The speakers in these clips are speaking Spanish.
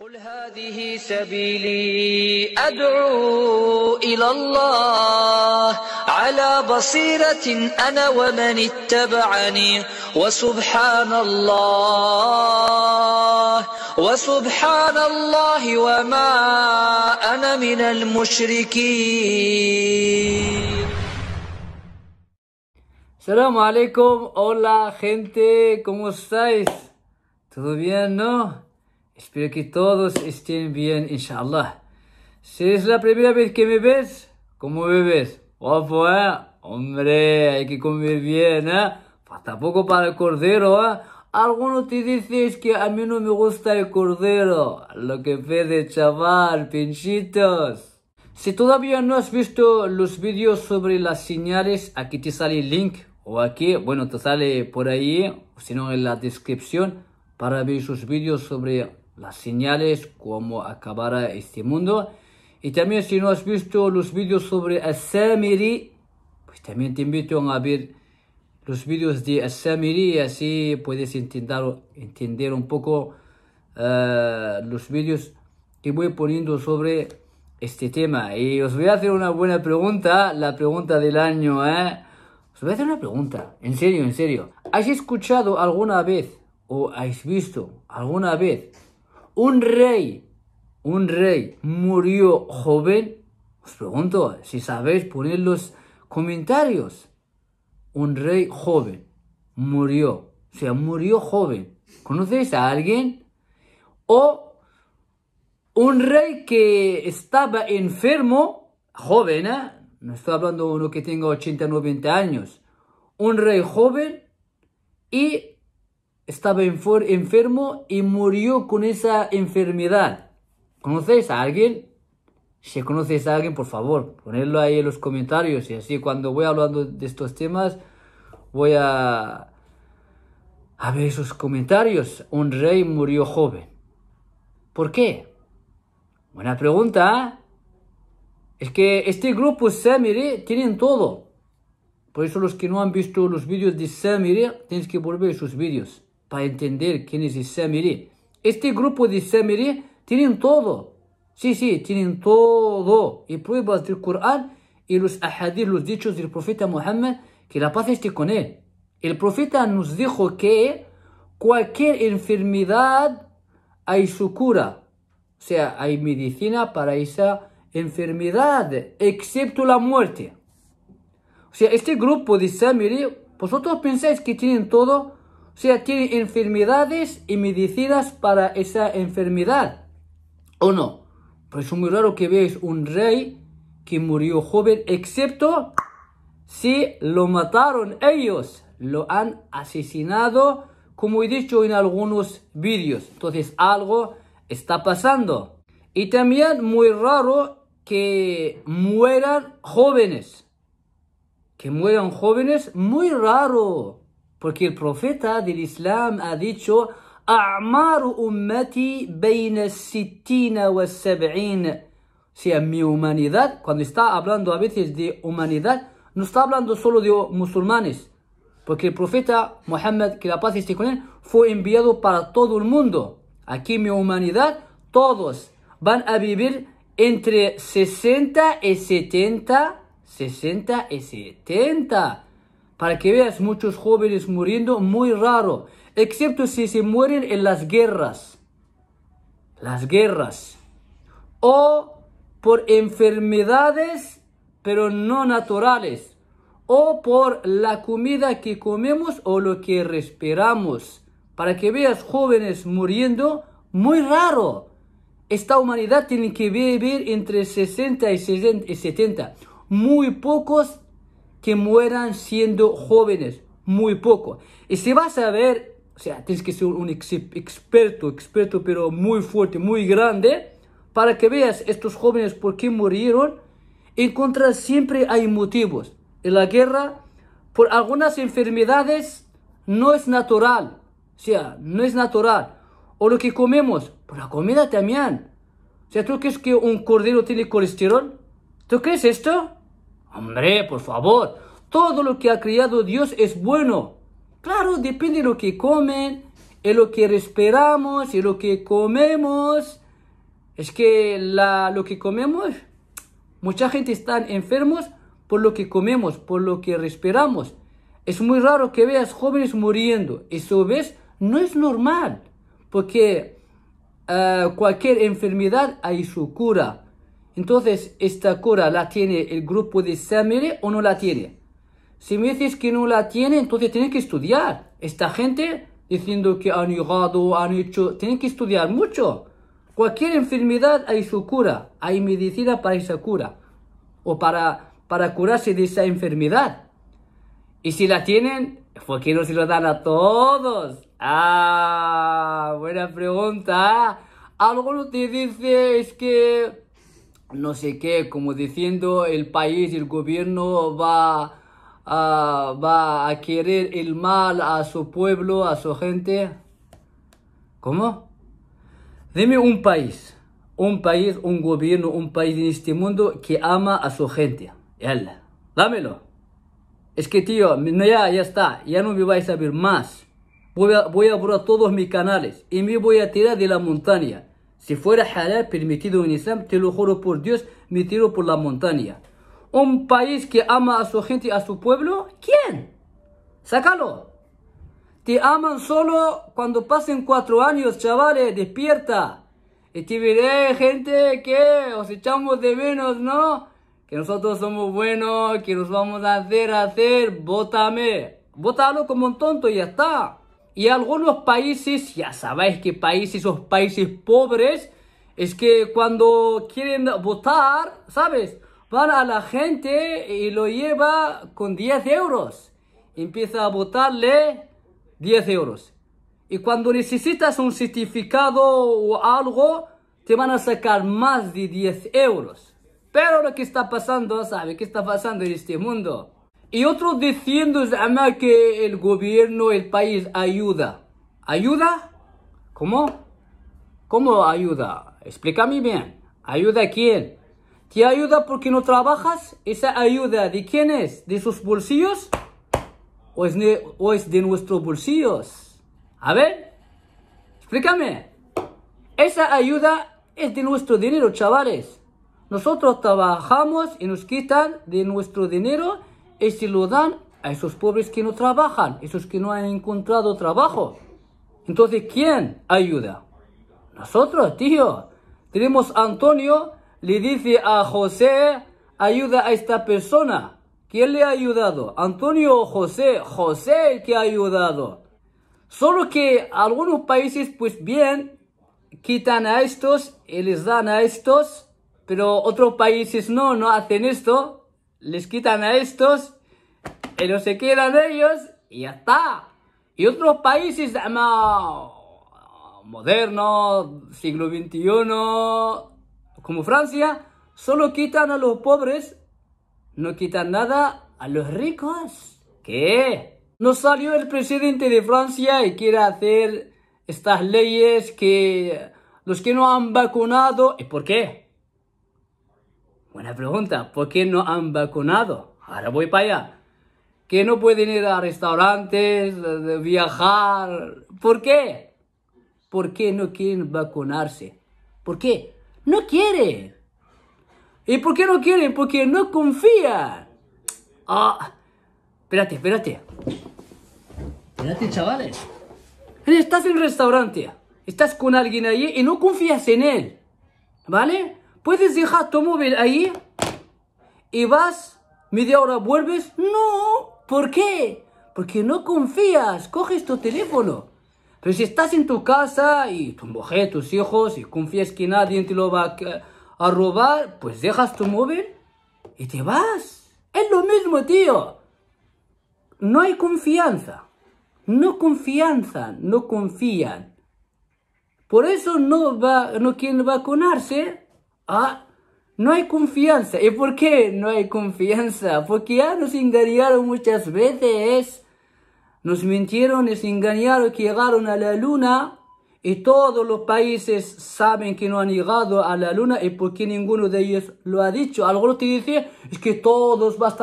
قل هذه سبيلي أدعو إلى الله على بصيرة أنا ومن اتبعني وسبحان الله وسبحان الله وما أنا من المشركين السلام عليكم hola gente ¿cómo estáis? ¿todo bien no? Espero que todos estén bien, inshallah. Si es la primera vez que me ves, ¿cómo me ves? Guapo, ¿eh? Hombre, hay que comer bien, ¿eh? Falta poco para el cordero, ¿eh? Algunos te dicen que a mí no me gusta el cordero. Lo que de chaval, pinchitos. Si todavía no has visto los vídeos sobre las señales, aquí te sale el link. O aquí, bueno, te sale por ahí, o en la descripción, para ver sus vídeos sobre las señales, cómo acabará este mundo. Y también si no has visto los vídeos sobre el samiri pues también te invito a ver los vídeos de el samiri y así puedes intentar, entender un poco eh, los vídeos que voy poniendo sobre este tema. Y os voy a hacer una buena pregunta, la pregunta del año, ¿eh? Os voy a hacer una pregunta, en serio, en serio. ¿Has escuchado alguna vez o has visto alguna vez un rey, un rey murió joven, os pregunto si sabéis poner los comentarios. Un rey joven murió, o sea, murió joven. ¿Conocéis a alguien? O un rey que estaba enfermo, joven, ¿eh? no estoy hablando de uno que tenga 80, 90 años, un rey joven y estaba enfermo y murió con esa enfermedad. ¿Conocéis a alguien? Si conocéis a alguien, por favor, ponedlo ahí en los comentarios y así cuando voy hablando de estos temas voy a, a ver esos comentarios. Un rey murió joven. ¿Por qué? Buena pregunta. ¿eh? Es que este grupo Samiri ¿eh? tienen todo. Por eso los que no han visto los vídeos de Samiri, ¿eh? tienes que volver a sus vídeos para entender quién es Samiri. Este grupo de semiri tienen todo. Sí, sí, tienen todo. Y pruebas del Corán y los ahadir, los dichos del profeta Muhammad, que la paz esté con él. El profeta nos dijo que cualquier enfermedad hay su cura. O sea, hay medicina para esa enfermedad, excepto la muerte. O sea, este grupo de Samiri, vosotros pensáis que tienen todo, o sea, tiene enfermedades y medicinas para esa enfermedad. ¿O no? Por eso es muy raro que veáis un rey que murió joven, excepto si lo mataron ellos. Lo han asesinado, como he dicho en algunos vídeos. Entonces algo está pasando. Y también muy raro que mueran jóvenes. Que mueran jóvenes, muy raro. Porque el profeta del Islam ha dicho, A'maru ummati bayna sittina wa Si sea, mi humanidad, cuando está hablando a veces de humanidad, no está hablando solo de musulmanes. Porque el profeta Muhammad, que la paz esté con él, fue enviado para todo el mundo. Aquí mi humanidad, todos van a vivir entre 60 y 70, 60 y 70 para que veas muchos jóvenes muriendo, muy raro, excepto si se mueren en las guerras. Las guerras. O por enfermedades, pero no naturales. O por la comida que comemos o lo que respiramos. Para que veas jóvenes muriendo, muy raro. Esta humanidad tiene que vivir entre 60 y 70. Muy pocos que mueran siendo jóvenes, muy poco. Y si vas a ver o sea, tienes que ser un experto, experto, pero muy fuerte, muy grande, para que veas estos jóvenes por qué murieron. En siempre hay motivos. En la guerra, por algunas enfermedades, no es natural. O sea, no es natural. O lo que comemos, por la comida también. O sea, ¿tú crees que un cordero tiene colesterol? ¿Tú crees esto? Hombre, por favor, todo lo que ha creado Dios es bueno. Claro, depende de lo que comen, de lo que respiramos, de lo que comemos. Es que lo que comemos, mucha gente está enfermos por lo que comemos, por lo que respiramos. Es muy raro que veas jóvenes muriendo. Eso ves, no es normal, porque eh, cualquier enfermedad hay su cura. Entonces, ¿esta cura la tiene el grupo de Samiri o no la tiene? Si me dices que no la tiene, entonces tienen que estudiar. Esta gente diciendo que han llegado, han hecho, tienen que estudiar mucho. Cualquier enfermedad hay su cura, hay medicina para esa cura o para, para curarse de esa enfermedad. Y si la tienen, ¿por qué no se lo dan a todos? Ah, buena pregunta. no te dice es que no sé qué, como diciendo el país, el gobierno va a, va a querer el mal a su pueblo, a su gente. ¿Cómo? Dime un país, un país, un gobierno, un país en este mundo que ama a su gente. Ella, dámelo. Es que tío, ya, ya está, ya no me vais a ver más. Voy a, voy a borrar todos mis canales y me voy a tirar de la montaña. Si fuera halal permitido en Islam, te lo juro por Dios, me tiro por la montaña. Un país que ama a su gente, y a su pueblo, ¿quién? Sácalo. Te aman solo cuando pasen cuatro años, chavales, despierta. Y te veré gente que os echamos de menos, ¿no? Que nosotros somos buenos, que nos vamos a hacer hacer, bótame. Bótalo como un tonto y ya está. Y algunos países, ya sabéis que países, esos países pobres, es que cuando quieren votar, ¿sabes? Van a la gente y lo lleva con 10 euros. Empieza a votarle 10 euros. Y cuando necesitas un certificado o algo, te van a sacar más de 10 euros. Pero lo que está pasando, sabes, ¿Qué está pasando en este mundo? Y otros diciendo que el gobierno, el país ayuda. ¿Ayuda? ¿Cómo? ¿Cómo ayuda? Explícame bien. ¿Ayuda a quién? ¿Te ayuda porque no trabajas? ¿Esa ayuda de quién es? ¿De sus bolsillos? ¿O es, de, o es de nuestros bolsillos? A ver, explícame. Esa ayuda es de nuestro dinero, chavales. Nosotros trabajamos y nos quitan de nuestro dinero y se lo dan a esos pobres que no trabajan, esos que no han encontrado trabajo. Entonces, ¿quién ayuda? Nosotros, tío. Tenemos a Antonio, le dice a José, ayuda a esta persona. ¿Quién le ha ayudado? ¿Antonio o José? José el que ha ayudado. Solo que algunos países, pues bien, quitan a estos y les dan a estos, pero otros países no, no hacen esto les quitan a estos pero se quedan ellos y ya está. Y otros países modernos, siglo XXI, como Francia, solo quitan a los pobres, no quitan nada a los ricos. ¿Qué? No salió el presidente de Francia y quiere hacer estas leyes que los que no han vacunado. ¿Y por qué? Buena pregunta, ¿por qué no han vacunado? Ahora voy para allá. Que no pueden ir a restaurantes, eh, viajar. ¿Por qué? ¿Por qué no quieren vacunarse? ¿Por qué? No quieren. ¿Y por qué no quieren? Porque no confían. Ah, espérate, espérate. Espérate, chavales. Estás en el restaurante, estás con alguien allí y no confías en él. ¿Vale? ¿Puedes dejar tu móvil ahí? ¿Y vas? ¿Media hora vuelves? No. ¿Por qué? Porque no confías. Coges tu teléfono. Pero si estás en tu casa y tu mujer, tus hijos, y confías que nadie te lo va a robar, pues dejas tu móvil y te vas. Es lo mismo, tío. No hay confianza. No confianza, no confían. Por eso no va, no quieren vacunarse Ah, no hay confianza. ¿Y por qué no hay confianza? Porque ya nos engañaron muchas veces. Nos mintieron, nos engañaron que llegaron a la luna. Y todos los países saben que no han llegado a la luna y porque ninguno de ellos lo ha dicho. lo te dice es que todos van a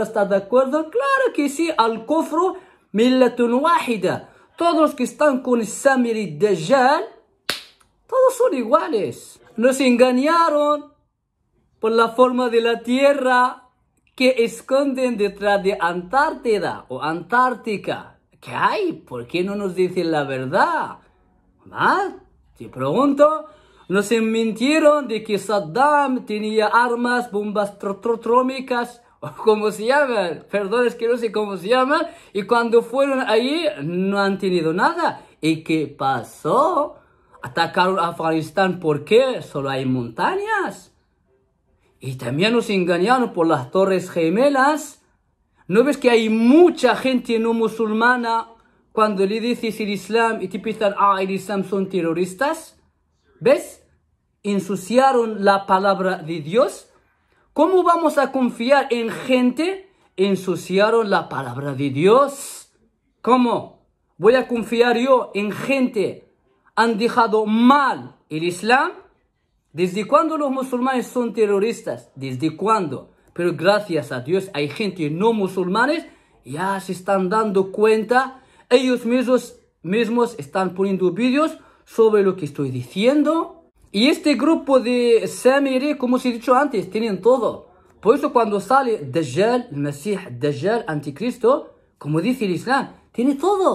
estar de, van acuerdo. Claro que sí, al cofro millatun wahida. Todos que están con Samir y Dajjal, todos son iguales. Nos engañaron por la forma de la Tierra que esconden detrás de Antártida o Antártica. ¿Qué hay? ¿Por qué no nos dicen la verdad? ¿Más? Ah, te pregunto. Nos mintieron de que Saddam tenía armas, bombas trotrómicas, o como se llaman, perdón, es que no sé cómo se llaman, y cuando fueron allí no han tenido nada. ¿Y qué pasó? atacaron a Afganistán porque solo hay montañas. Y también nos engañaron por las torres gemelas. ¿No ves que hay mucha gente no musulmana cuando le dices el Islam y te piensan, ah, el Islam son terroristas? ¿Ves? Ensuciaron la palabra de Dios. ¿Cómo vamos a confiar en gente? Ensuciaron la palabra de Dios. ¿Cómo? Voy a confiar yo en gente han dejado mal el Islam. ¿Desde cuándo los musulmanes son terroristas? ¿Desde cuándo? Pero gracias a Dios hay gente no musulmanes, ya se están dando cuenta, ellos mismos, mismos están poniendo vídeos sobre lo que estoy diciendo. Y este grupo de Samiri, como os he dicho antes, tienen todo. Por eso cuando sale Dajjal, el Mesías, Dajjal, Anticristo, como dice el Islam, tiene todo.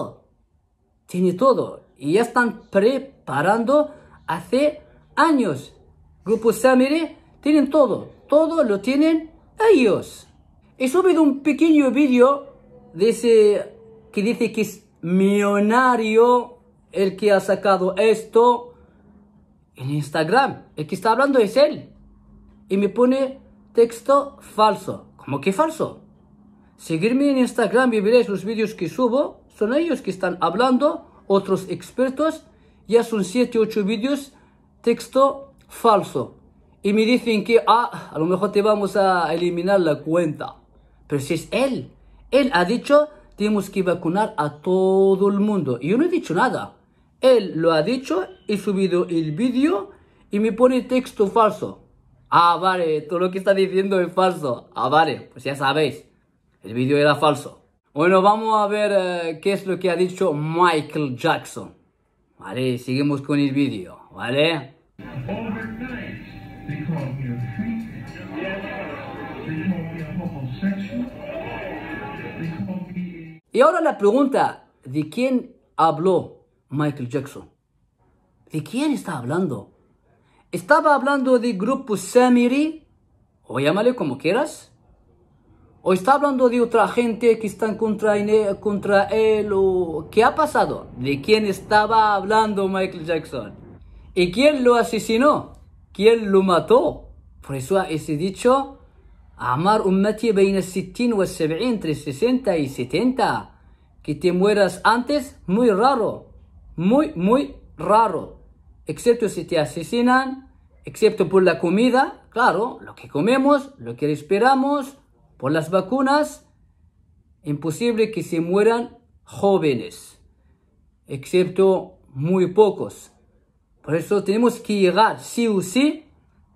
Tiene todo y ya están preparando hace años. Grupo Samire tienen todo, todo lo tienen ellos. He subido un pequeño vídeo de ese que dice que es millonario el que ha sacado esto en Instagram. El que está hablando es él. Y me pone texto falso. ¿Cómo que falso? Seguirme en Instagram y veréis los vídeos que subo. Son ellos que están hablando otros expertos, ya son 7 8 vídeos texto falso. Y me dicen que, ah, a lo mejor te vamos a eliminar la cuenta. Pero si es él, él ha dicho, tenemos que vacunar a todo el mundo. Y yo no he dicho nada. Él lo ha dicho, he subido el vídeo y me pone texto falso. Ah, vale, todo lo que está diciendo es falso. Ah, vale, pues ya sabéis, el vídeo era falso. Bueno, vamos a ver eh, qué es lo que ha dicho Michael Jackson. Vale, seguimos con el vídeo, ¿vale? Y ahora la pregunta, ¿de quién habló Michael Jackson? ¿De quién está hablando? ¿Estaba hablando del grupo Samiri? O llámale como quieras o está hablando de otra gente que está contra, contra él o qué ha pasado, de quién estaba hablando Michael Jackson y quién lo asesinó, quién lo mató. Por eso ese dicho, amar un ummati entre 60 y 70. Que te mueras antes, muy raro, muy, muy raro. Excepto si te asesinan, excepto por la comida, claro, lo que comemos, lo que esperamos por las vacunas, imposible que se mueran jóvenes, excepto muy pocos. Por eso tenemos que llegar sí o sí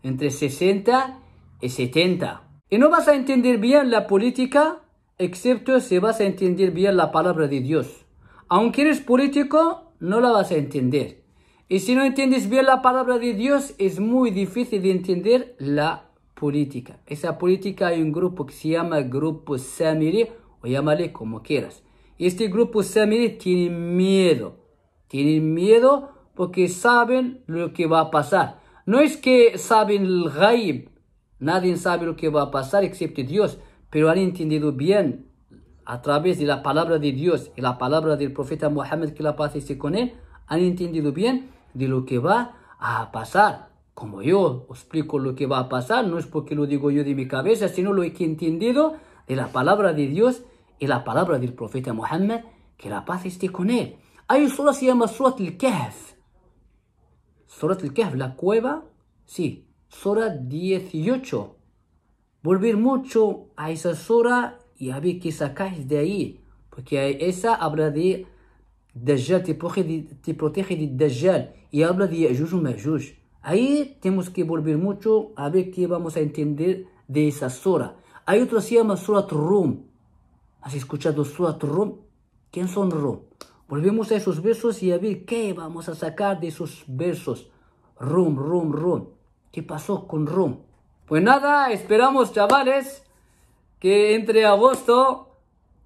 entre 60 y 70. Y no vas a entender bien la política, excepto si vas a entender bien la palabra de Dios. Aunque eres político, no la vas a entender. Y si no entiendes bien la palabra de Dios, es muy difícil de entender la política. Esa política hay un grupo que se llama Grupo Samiri, o llámale como quieras. Este Grupo Samiri tiene miedo. tiene miedo porque saben lo que va a pasar. No es que saben el ghaib, nadie sabe lo que va a pasar excepto Dios, pero han entendido bien a través de la palabra de Dios y la palabra del profeta Mohammed que la paz esté con él, han entendido bien de lo que va a pasar. Como yo os explico lo que va a pasar, no es porque lo digo yo de mi cabeza, sino lo que he entendido de la palabra de Dios y la palabra del profeta Muhammad, que la paz esté con él. Hay una sura se llama Surat al-Kahf. Surat al-Kahf, la cueva, sí, Sura 18. Volver mucho a esa sura y a ver qué sacáis de ahí, porque esa habla de Dajjal, te protege, de Dajjal y habla de Yajuj o Ahí tenemos que volver mucho a ver qué vamos a entender de esa sura. Hay otro que se llama Surat Rum. ¿Has escuchado Surat Rum? ¿Quién son Rum? Volvemos a esos versos y a ver qué vamos a sacar de esos versos. Rum, Rum, Rum. ¿Qué pasó con Rum? Pues nada, esperamos chavales que entre agosto,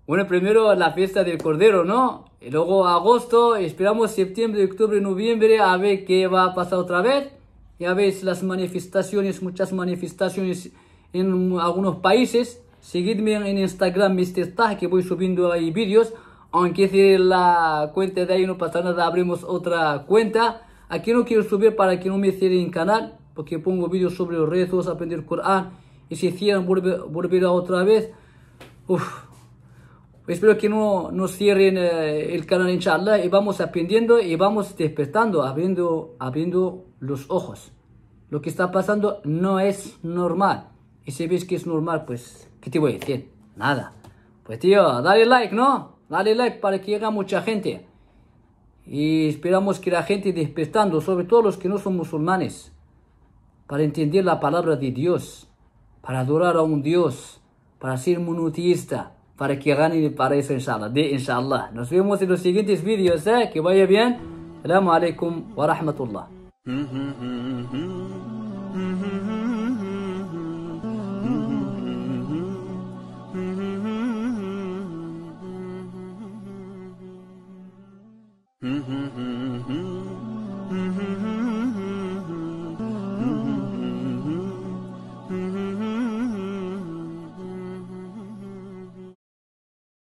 bueno, primero la fiesta del Cordero, ¿no? Y luego agosto, esperamos septiembre, octubre, noviembre, a ver qué va a pasar otra vez. Ya veis las manifestaciones, muchas manifestaciones en algunos países. Seguidme en Instagram, Mr. Taj, que voy subiendo ahí vídeos. Aunque si la cuenta de ahí no pasa nada, abrimos otra cuenta. Aquí no quiero subir para que no me cierren canal, porque pongo vídeos sobre los rezos, aprender Corán. Y si cierran, volver, volverá otra vez. Uf, Espero que no, nos cierren eh, el canal, en charla y vamos aprendiendo y vamos despertando, abriendo, abriendo los ojos. Lo que está pasando no es normal. Y si ves que es normal, pues, ¿qué te voy a decir? Nada. Pues tío, dale like, ¿no? Dale like para que llegue mucha gente. Y esperamos que la gente despertando, sobre todo los que no son musulmanes, para entender la palabra de Dios, para adorar a un Dios, para ser monoteísta para que ganen el paraíso, inshallah. De inshallah. Nos vemos en los siguientes vídeos. ¿eh? Que vaya bien. Salam alaikum wa rahmatullah. Mm-hmm.